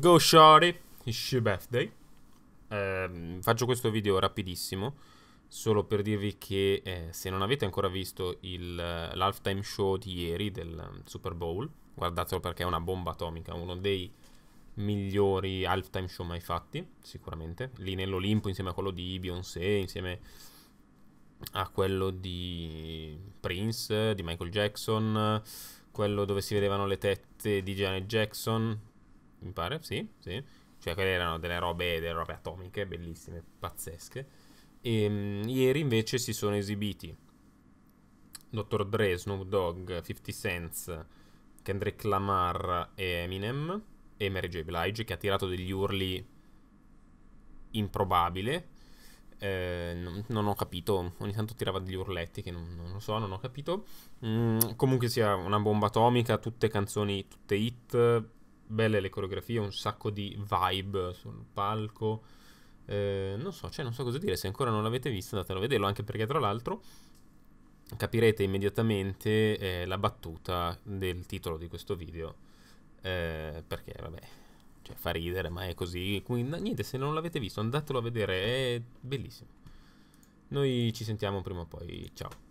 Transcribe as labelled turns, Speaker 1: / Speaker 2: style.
Speaker 1: Go shorty, it's your birthday. Eh, faccio questo video rapidissimo, solo per dirvi che eh, se non avete ancora visto eh, l'halftime show di ieri del ehm, Super Bowl, guardatelo perché è una bomba atomica, uno dei migliori halftime show mai fatti, sicuramente. Lì nell'Olimpo insieme a quello di Beyoncé, insieme a quello di Prince, di Michael Jackson, quello dove si vedevano le tette di Janet Jackson, mi pare, sì, sì. Cioè quelle erano delle robe, delle robe atomiche, bellissime, pazzesche. E, ehm, mh, ieri invece si sono esibiti Dr. Dre, Snoop Dogg, 50 Cent, Kendrick Lamar e Eminem e Mary J. Blige che ha tirato degli urli improbabile. Eh, non, non ho capito, ogni tanto tirava degli urletti che non, non lo so, non ho capito. Mm, comunque sia una bomba atomica, tutte canzoni, tutte hit, belle le coreografie, un sacco di vibe sul palco. Eh, non so, cioè non so cosa dire, se ancora non l'avete visto andatelo a vederlo, anche perché tra l'altro capirete immediatamente eh, la battuta del titolo di questo video, eh, perché vabbè, cioè, fa ridere, ma è così. Quindi niente, se non l'avete visto andatelo a vedere, è bellissimo. Noi ci sentiamo prima o poi, ciao.